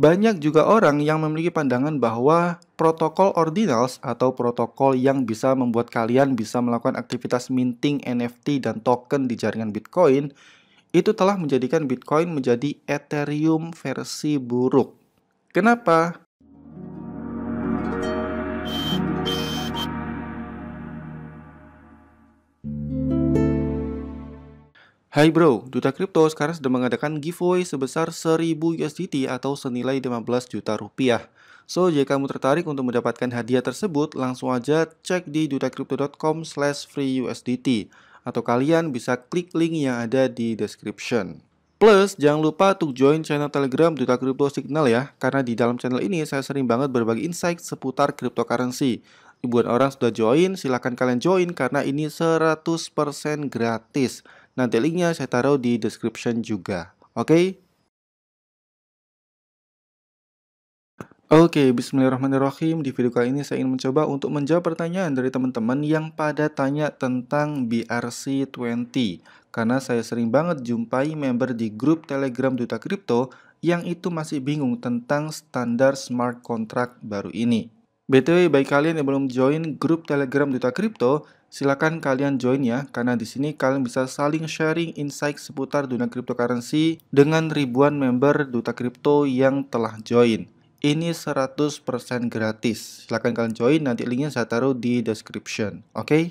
banyak juga orang yang memiliki pandangan bahwa protokol ordinals atau protokol yang bisa membuat kalian bisa melakukan aktivitas minting NFT dan token di jaringan Bitcoin itu telah menjadikan Bitcoin menjadi Ethereum versi buruk. Kenapa? Hai bro, Duta Kripto sekarang sedang mengadakan giveaway sebesar 1000 USDT atau senilai 15 juta rupiah. So, jika kamu tertarik untuk mendapatkan hadiah tersebut, langsung aja cek di dutacrypto.com slash freeusdt atau kalian bisa klik link yang ada di description. Plus, jangan lupa untuk join channel Telegram Duta Kripto Signal ya, karena di dalam channel ini saya sering banget berbagi insight seputar cryptocurrency. Ibuan orang sudah join, silahkan kalian join karena ini 100% gratis. Nanti linknya saya taruh di description juga. Oke? Okay? Oke, okay, bismillahirrahmanirrahim. Di video kali ini saya ingin mencoba untuk menjawab pertanyaan dari teman-teman yang pada tanya tentang BRC20. Karena saya sering banget jumpai member di grup Telegram Duta Kripto yang itu masih bingung tentang standar smart contract baru ini. BTW, baik kalian yang belum join grup Telegram Duta Kripto, silakan kalian join ya, karena di sini kalian bisa saling sharing insight seputar dunia cryptocurrency dengan ribuan member Duta Kripto yang telah join. Ini 100% gratis. Silakan kalian join, nanti linknya saya taruh di description. Oke? Okay?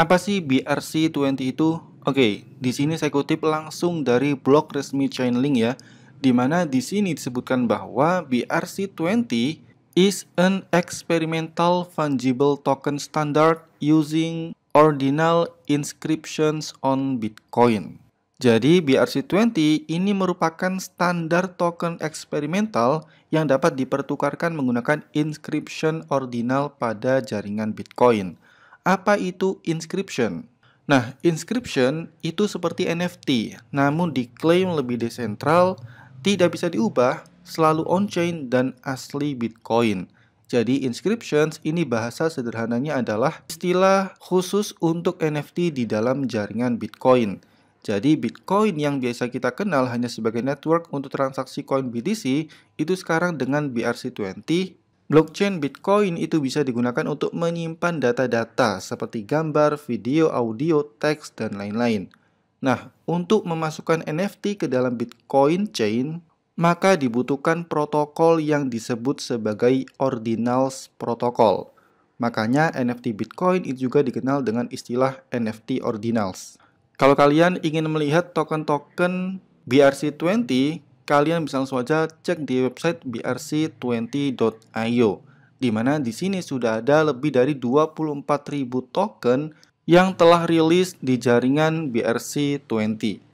Apa sih BRC20 itu? Oke, okay, di sini saya kutip langsung dari blog resmi Chainlink ya di mana di sini disebutkan bahwa BRC20 is an experimental fungible token standard using ordinal inscriptions on Bitcoin. Jadi BRC20 ini merupakan standar token eksperimental yang dapat dipertukarkan menggunakan inscription ordinal pada jaringan Bitcoin. Apa itu inscription? Nah, inscription itu seperti NFT, namun diklaim lebih desentral tidak bisa diubah, selalu on-chain dan asli Bitcoin. Jadi inscriptions ini bahasa sederhananya adalah istilah khusus untuk NFT di dalam jaringan Bitcoin. Jadi Bitcoin yang biasa kita kenal hanya sebagai network untuk transaksi koin BTC itu sekarang dengan BRC20 Blockchain Bitcoin itu bisa digunakan untuk menyimpan data-data seperti gambar, video, audio, teks, dan lain-lain. Nah, untuk memasukkan NFT ke dalam Bitcoin chain, maka dibutuhkan protokol yang disebut sebagai Ordinals Protocol. Makanya NFT Bitcoin itu juga dikenal dengan istilah NFT Ordinals. Kalau kalian ingin melihat token-token BRC20, kalian bisa langsung aja cek di website brc20.io di mana di sini sudah ada lebih dari 24.000 token yang telah rilis di jaringan BRC20.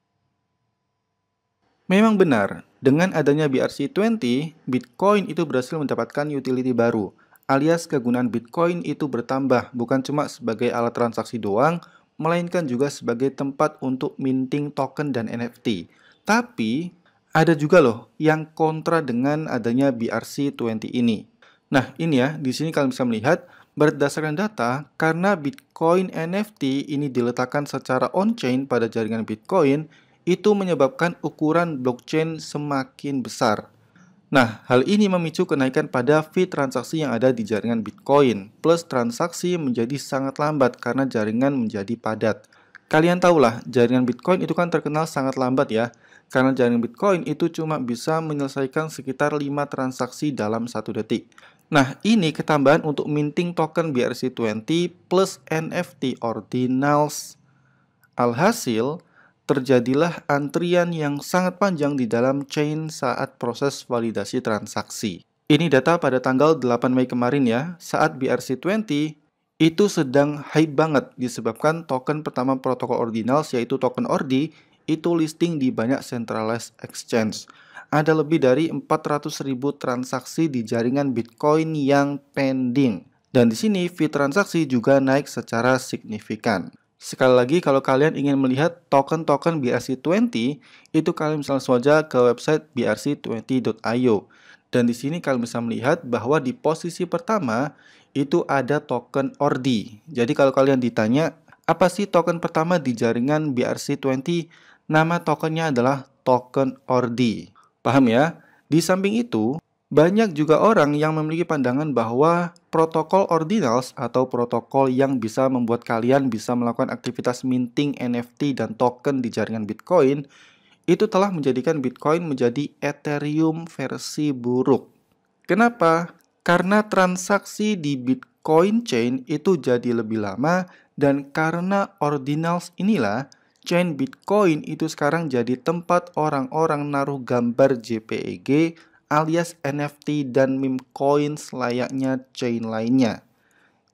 Memang benar, dengan adanya BRC20, Bitcoin itu berhasil mendapatkan utility baru, alias kegunaan Bitcoin itu bertambah bukan cuma sebagai alat transaksi doang, melainkan juga sebagai tempat untuk minting token dan NFT. Tapi, ada juga loh yang kontra dengan adanya BRC20 ini. Nah, ini ya, di sini kalian bisa melihat Berdasarkan data, karena Bitcoin NFT ini diletakkan secara on-chain pada jaringan Bitcoin, itu menyebabkan ukuran blockchain semakin besar. Nah, hal ini memicu kenaikan pada fee transaksi yang ada di jaringan Bitcoin, plus transaksi menjadi sangat lambat karena jaringan menjadi padat. Kalian tahulah, jaringan Bitcoin itu kan terkenal sangat lambat ya, karena jaringan Bitcoin itu cuma bisa menyelesaikan sekitar 5 transaksi dalam satu detik. Nah, ini ketambahan untuk minting token BRC20 plus NFT ordinals. Alhasil, terjadilah antrian yang sangat panjang di dalam chain saat proses validasi transaksi. Ini data pada tanggal 8 Mei kemarin ya, saat BRC20 itu sedang hype banget disebabkan token pertama protokol ordinals yaitu token ORDI itu listing di banyak centralized exchange ada lebih dari 400.000 transaksi di jaringan Bitcoin yang pending. Dan di sini fee transaksi juga naik secara signifikan. Sekali lagi, kalau kalian ingin melihat token-token BRC20, itu kalian bisa langsung saja ke website brc20.io. Dan di sini kalian bisa melihat bahwa di posisi pertama itu ada token ORDI. Jadi kalau kalian ditanya, apa sih token pertama di jaringan BRC20? Nama tokennya adalah token ORDI. Paham ya? Di samping itu, banyak juga orang yang memiliki pandangan bahwa protokol ordinals atau protokol yang bisa membuat kalian bisa melakukan aktivitas minting NFT dan token di jaringan Bitcoin itu telah menjadikan Bitcoin menjadi Ethereum versi buruk. Kenapa? Karena transaksi di Bitcoin chain itu jadi lebih lama dan karena ordinals inilah chain Bitcoin itu sekarang jadi tempat orang-orang naruh gambar JPEG alias NFT dan meme coins layaknya chain lainnya.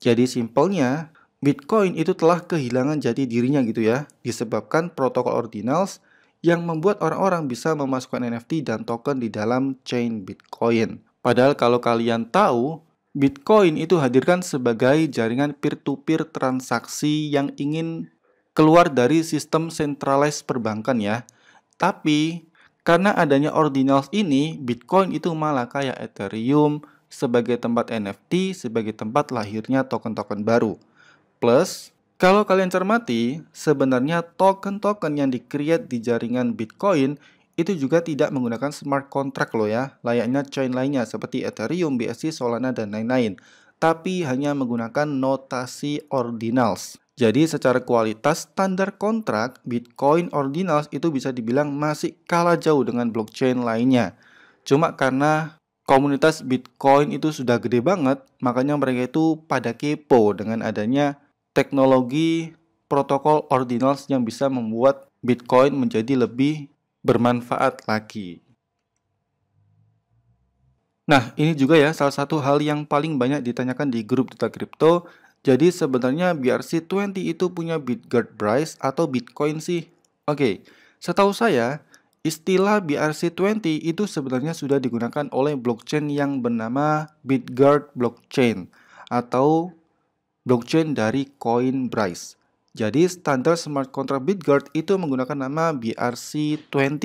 Jadi simpelnya, Bitcoin itu telah kehilangan jati dirinya gitu ya, disebabkan protokol ordinals yang membuat orang-orang bisa memasukkan NFT dan token di dalam chain Bitcoin. Padahal kalau kalian tahu, Bitcoin itu hadirkan sebagai jaringan peer-to-peer -peer transaksi yang ingin keluar dari sistem centralized perbankan ya. Tapi karena adanya ordinals ini, Bitcoin itu malah kayak Ethereum sebagai tempat NFT, sebagai tempat lahirnya token-token baru. Plus, kalau kalian cermati, sebenarnya token-token yang dikreat di jaringan Bitcoin itu juga tidak menggunakan smart contract loh ya, layaknya chain lainnya seperti Ethereum, BSC, Solana, dan lain-lain tapi hanya menggunakan notasi ordinals. Jadi secara kualitas standar kontrak Bitcoin Ordinals itu bisa dibilang masih kalah jauh dengan blockchain lainnya. Cuma karena komunitas Bitcoin itu sudah gede banget, makanya mereka itu pada kepo dengan adanya teknologi protokol Ordinals yang bisa membuat Bitcoin menjadi lebih bermanfaat lagi. Nah, ini juga ya salah satu hal yang paling banyak ditanyakan di grup Duta Kripto jadi sebenarnya BRC20 itu punya BitGuard price atau Bitcoin sih? Oke, setahu saya istilah BRC20 itu sebenarnya sudah digunakan oleh blockchain yang bernama BitGuard blockchain atau blockchain dari Coinbase. Jadi standar smart contract BitGuard itu menggunakan nama BRC20.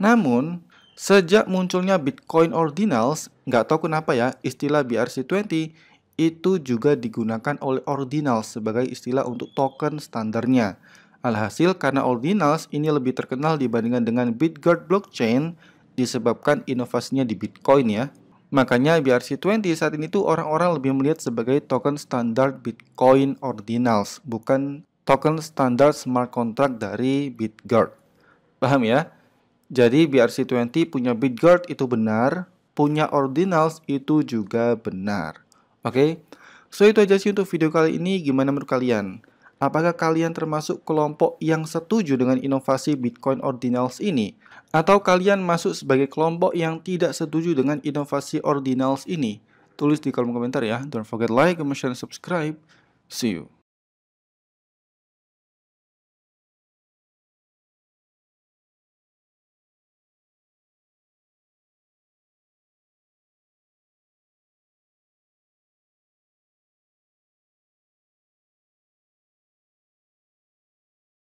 Namun, sejak munculnya Bitcoin Ordinals, nggak tahu kenapa ya istilah BRC20 itu juga digunakan oleh ordinals sebagai istilah untuk token standarnya. Alhasil karena ordinals ini lebih terkenal dibandingkan dengan BitGuard blockchain disebabkan inovasinya di Bitcoin ya. Makanya BRC20 saat ini tuh orang-orang lebih melihat sebagai token standar Bitcoin ordinals, bukan token standar smart contract dari BitGuard. Paham ya? Jadi BRC20 punya BitGuard itu benar, punya ordinals itu juga benar. Oke, okay? so itu aja sih untuk video kali ini. Gimana menurut kalian? Apakah kalian termasuk kelompok yang setuju dengan inovasi Bitcoin Ordinals ini? Atau kalian masuk sebagai kelompok yang tidak setuju dengan inovasi Ordinals ini? Tulis di kolom komentar ya. Don't forget like, comment, share, and subscribe. See you.